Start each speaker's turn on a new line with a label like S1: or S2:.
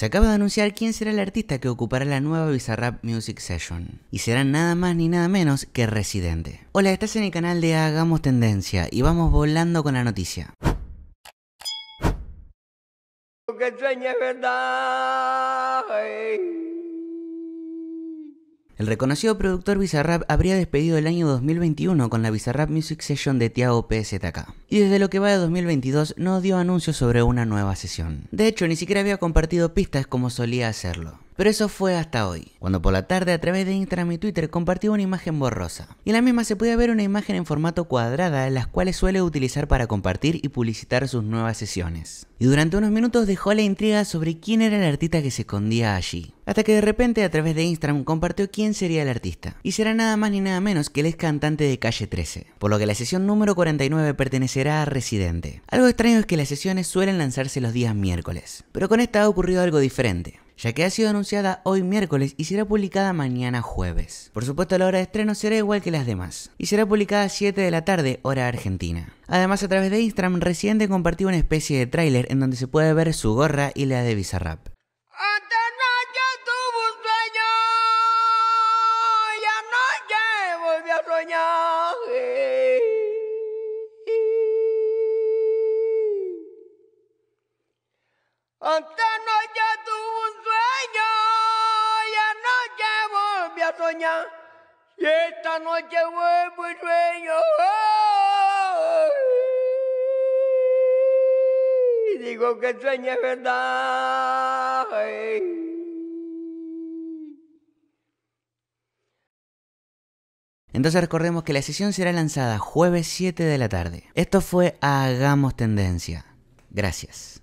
S1: Se acaba de anunciar quién será el artista que ocupará la nueva Bizarrap Music Session. Y será nada más ni nada menos que Residente. Hola, estás en el canal de Hagamos Tendencia y vamos volando con la noticia. El reconocido productor Bizarrap habría despedido el año 2021 con la Bizarrap Music Session de Tiago PSTK y desde lo que va de 2022 no dio anuncios sobre una nueva sesión. De hecho, ni siquiera había compartido pistas como solía hacerlo. Pero eso fue hasta hoy, cuando por la tarde a través de Instagram y Twitter compartió una imagen borrosa. Y en la misma se puede ver una imagen en formato cuadrada, las cuales suele utilizar para compartir y publicitar sus nuevas sesiones. Y durante unos minutos dejó la intriga sobre quién era el artista que se escondía allí. Hasta que de repente a través de Instagram compartió quién sería el artista. Y será nada más ni nada menos que el ex cantante de Calle 13. Por lo que la sesión número 49 pertenece será Residente. Algo extraño es que las sesiones suelen lanzarse los días miércoles, pero con esta ha ocurrido algo diferente ya que ha sido anunciada hoy miércoles y será publicada mañana jueves. Por supuesto, la hora de estreno será igual que las demás, y será publicada a 7 de la tarde, hora argentina. Además, a través de Instagram, Residente compartió una especie de tráiler en donde se puede ver su gorra y la de Bizarrap.
S2: Esta noche tuve un sueño y anoche volví a soñar. Y esta noche vuelvo y sueño.
S3: digo que el sueño es verdad.
S1: Entonces recordemos que la sesión será lanzada jueves 7 de la tarde. Esto fue Hagamos Tendencia. Gracias.